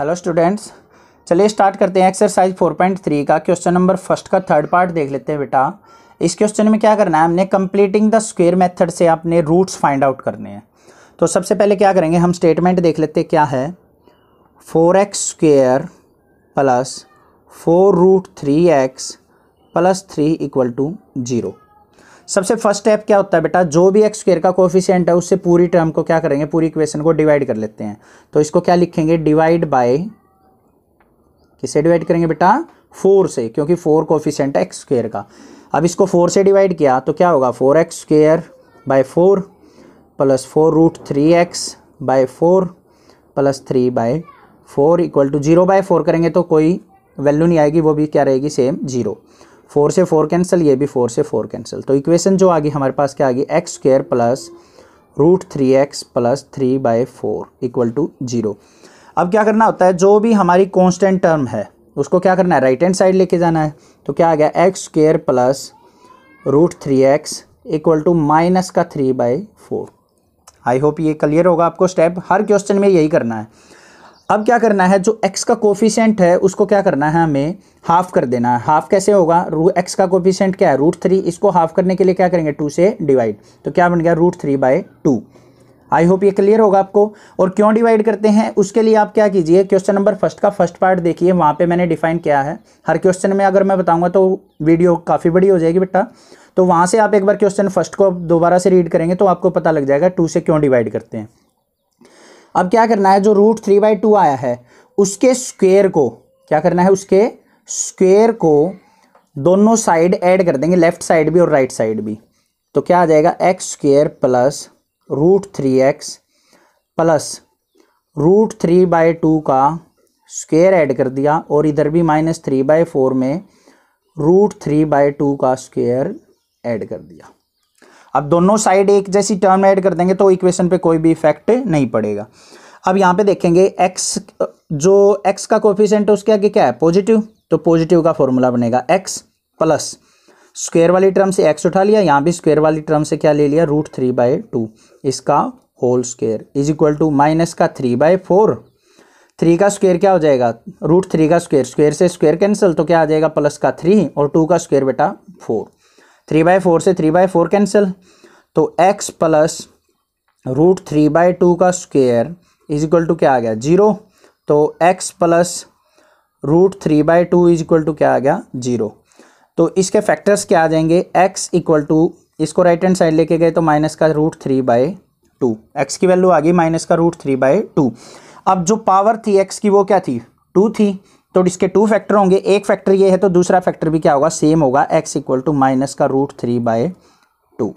hello students चलिए start करते हैं एक्सरसाइज फोर पॉइंट थ्री का क्वेश्चन नंबर फर्स्ट का थर्ड पार्ट देख लेते हैं बेटा इस क्वेश्चन में क्या करना है हमने कंप्लीटिंग द स्क्वेयर मेथड से आपने रूट्स फाइंड आउट करने हैं तो सबसे पहले क्या करेंगे हम स्टेटमेंट देख लेते क्या है four x square plus four root three x plus three equal to zero सबसे फर्स्ट स्टेप क्या होता है बेटा जो भी एक्स स्क्र का कोफिशियंट है उससे पूरी टर्म को क्या करेंगे पूरी इक्वेशन को डिवाइड कर लेते हैं तो इसको क्या लिखेंगे डिवाइड बाय किसे डिवाइड करेंगे बेटा फोर से क्योंकि फोर कोफिशियंट है एक्स स्क्र का अब इसको फोर से डिवाइड किया तो क्या होगा four x square by four plus four root three x by four plus three by four equal to zero by four करेंगे तो कोई वैल्यू नहीं आएगी वो भी क्या रहेगी सेम जीरो फोर से फोर कैंसिल ये भी फोर से फोर कैंसिल तो इक्वेशन जो आ गई हमारे पास क्या आ गई x square plus root three x plus three by four equal to zero अब क्या करना होता है जो भी हमारी कॉन्स्टेंट टर्म है उसको क्या करना है राइट हैंड साइड लेके जाना है तो क्या आ गया x square plus root three x equal to minus का three by four I hope ये क्लियर होगा आपको स्टेप हर क्वेश्चन में यही करना है अब क्या करना है जो एक्स का कोफिशेंट है उसको क्या करना है हमें हाफ कर देना है हाफ कैसे होगा रू एक्स का कोफिशेंट क्या है रूट थ्री इसको हाफ करने के लिए क्या करेंगे टू से डिवाइड तो क्या बन गया root three by two I hope ये क्लियर होगा आपको और क्यों डिवाइड करते हैं उसके लिए आप क्या कीजिए क्वेश्चन नंबर फर्स्ट का फर्स्ट पार्ट देखिए वहाँ पर मैंने डिफाइन किया है हर क्वेश्चन में अगर मैं बताऊँगा तो वीडियो काफ़ी बड़ी हो जाएगी बेटा तो वहाँ से आप एक बार क्वेश्चन फर्स्ट को दोबारा से रीड करेंगे तो आपको पता लग जाएगा टू से क्यों डिवाइड करते हैं अब क्या करना है जो रूट थ्री बाई टू आया है उसके स्क्वेयर को क्या करना है उसके स्क्वेयर को दोनों साइड ऐड कर देंगे लेफ्ट साइड भी और राइट साइड भी तो क्या आ जाएगा x square plus root three x plus root three by two का स्क्वेयर ऐड कर दिया और इधर भी माइनस थ्री बाई फोर में रूट थ्री बाई टू का स्क्वेयर ऐड कर दिया अब दोनों साइड एक जैसी टर्म ऐड कर देंगे तो इक्वेशन पे कोई भी इफेक्ट नहीं पड़ेगा अब यहाँ पे देखेंगे एक्स जो एक्स का कोफिशेंट है उसके आगे क्या है पॉजिटिव तो पॉजिटिव का फॉर्मूला बनेगा एक्स प्लस स्क्वेयर वाली टर्म से एक्स उठा लिया यहाँ भी स्क्वेयर वाली टर्म से क्या ले लिया रूट थ्री बाय टू इसका whole square is equal to minus का थ्री बाय फोर थ्री का स्क्वेयर क्या हो जाएगा रूट थ्री का स्क्वेयर स्क्वेयर से स्क्वेयर कैंसिल तो क्या आ जाएगा प्लस का थ्री और टू का स्क्वेयर बेटा फोर थ्री बाई फोर से थ्री बाई फोर कैंसिल तो x plus root three by two का स्क्वेयर इज इक्वल टू क्या आ गया जीरो तो x plus root three by two is equal to क्या आ गया जीरो तो इसके फैक्टर्स क्या आ जाएंगे एक्स इक्वल टू इसको राइट हैंड साइड लेके गए तो माइनस का root three by two x की वैल्यू आ गई माइनस का रूट थ्री बाई टू अब जो पावर थी एक्स की वो क्या थी टू थी तो इसके टू फैक्टर होंगे एक फैक्टर ये है तो दूसरा फैक्टर भी क्या होगा सेम होगा एक्स इक्वल टू माइनस का रूट थ्री बाय टू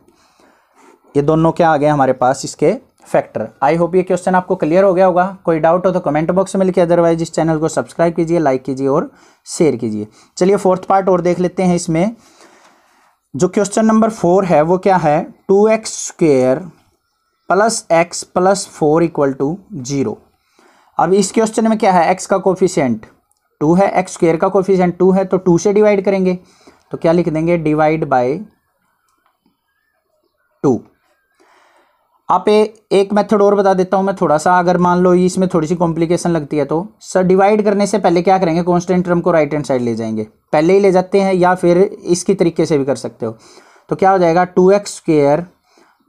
ये दोनों क्या आ गए हमारे पास इसके फैक्टर आई होप ये क्वेश्चन आपको क्लियर हो गया होगा कोई डाउट हो तो कमेंट बॉक्स में लिखिए अदरवाइज इस चैनल को सब्सक्राइब कीजिए लाइक कीजिए और शेयर कीजिए चलिए फोर्थ पार्ट और देख लेते हैं इसमें जो क्वेश्चन नंबर फोर है वो क्या है two x square plus x plus four equal to zero अब इस क्वेश्चन में क्या है एक्स का कोफिशियंट टू है एक्स स्क्र का कोफिशेंट टू है तो टू से डिवाइड करेंगे तो क्या लिख देंगे डिवाइड बाय टू आप ए, एक मेथड और बता देता हूं मैं थोड़ा सा अगर मान लो इसमें थोड़ी सी कॉम्प्लिकेशन लगती है तो सर डिवाइड करने से पहले क्या करेंगे कॉन्स्टेंट टर्म को राइट हैंड साइड ले जाएंगे पहले ही ले जाते हैं या फिर इसकी तरीके से भी कर सकते हो तो क्या हो जाएगा two x square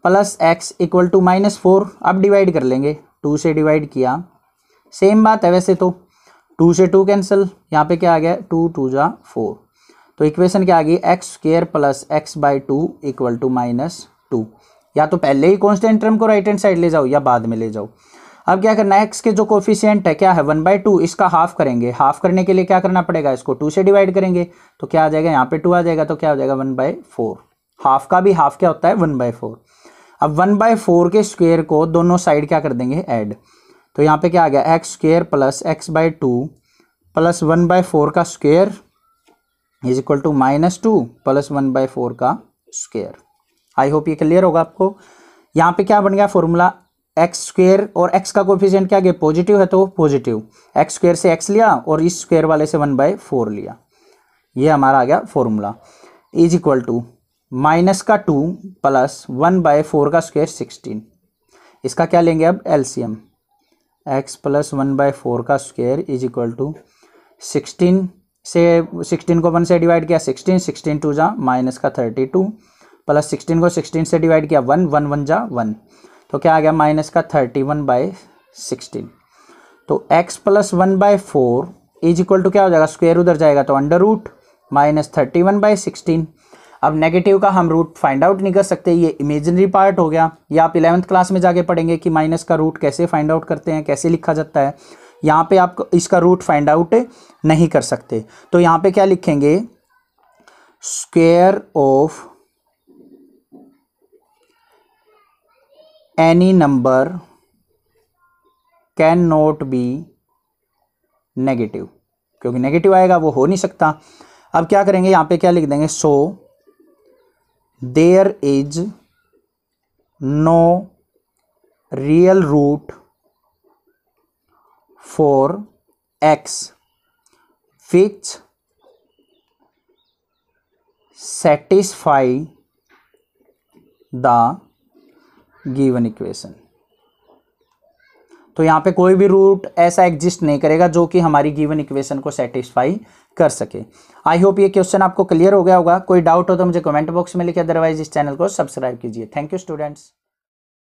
plus x equal to minus four अब डिवाइड कर लेंगे टू से डिवाइड किया सेम बात है वैसे तो टू से टू कैंसिल यहाँ पे क्या आ गया टू टू जा फोर तो इक्वेशन क्या आ गई x square plus x by two equal to minus two या तो पहले ही कॉन्स्टेंट टर्म को राइट हैंड साइड ले जाओ या बाद में ले जाओ अब क्या करना है एक्स के जो कोफिशियंट है क्या है वन बाई टू इसका हाफ करेंगे हाफ करने के लिए क्या करना पड़ेगा इसको टू से डिवाइड करेंगे तो क्या आ जाएगा यहाँ पे टू आ जाएगा तो क्या हो जाएगा वन बाय फोर हाफ का भी हाफ क्या होता है वन बाय फोर अब वन बाय फोर के स्क्वेयर को दोनों साइड क्या कर देंगे एड तो यहाँ पे क्या आ गया x square plus x by two plus one by four का square is equal to minus two plus one by four का स्क्वेयर आई होप ये क्लियर होगा आपको यहाँ पे क्या बन गया फॉर्मूला एक्स स्क्वेयर और एक्स का कोफिशियंट क्या गया पॉजिटिव है तो पॉजिटिव एक्स स्क्वेयर से एक्स लिया और इस स्क्वेयर वाले से वन बाई फोर लिया ये हमारा आ गया formula is equal to minus का two plus one by four का स्क्वेयर सिक्सटीन इसका क्या लेंगे अब LCM x plus one by four का square is equal to sixteen से सिक्सटीन को वन से डिवाइड किया सिक्सटीन सिक्सटीन टू जा माइनस का थर्टी टू प्लस सिक्सटीन को सिक्सटीन से डिवाइड किया वन वन वन जा वन तो क्या आ गया माइनस का थर्टी वन बाई सिक्सटीन तो x plus one by four is equal to क्या हो जाएगा स्क्वेयर उधर जाएगा तो under root minus thirty one by sixteen अब नेगेटिव का हम रूट फाइंड आउट नहीं कर सकते ये इमेजनरी पार्ट हो गया या आप इलेवंथ क्लास में जाके पढ़ेंगे कि माइनस का रूट कैसे फाइंड आउट करते हैं कैसे लिखा जाता है यहाँ पे आप इसका रूट फाइंड आउट नहीं कर सकते तो यहाँ पे क्या लिखेंगे square of any number cannot be negative क्योंकि नेगेटिव आएगा वो हो नहीं सकता अब क्या करेंगे यहाँ पे क्या लिख देंगे so so, there is no real root for x which satisfy the given equation तो यहाँ पे कोई भी रूट ऐसा एग्जिस्ट नहीं करेगा जो कि हमारी गिवन इक्वेशन को सेटिस्फाई कर सके आई होप ये क्वेश्चन आपको क्लियर हो गया होगा कोई डाउट हो तो मुझे कमेंट बॉक्स में लिखे अदरवाइज इस चैनल को सब्सक्राइब कीजिए थैंक यू स्टूडेंट्स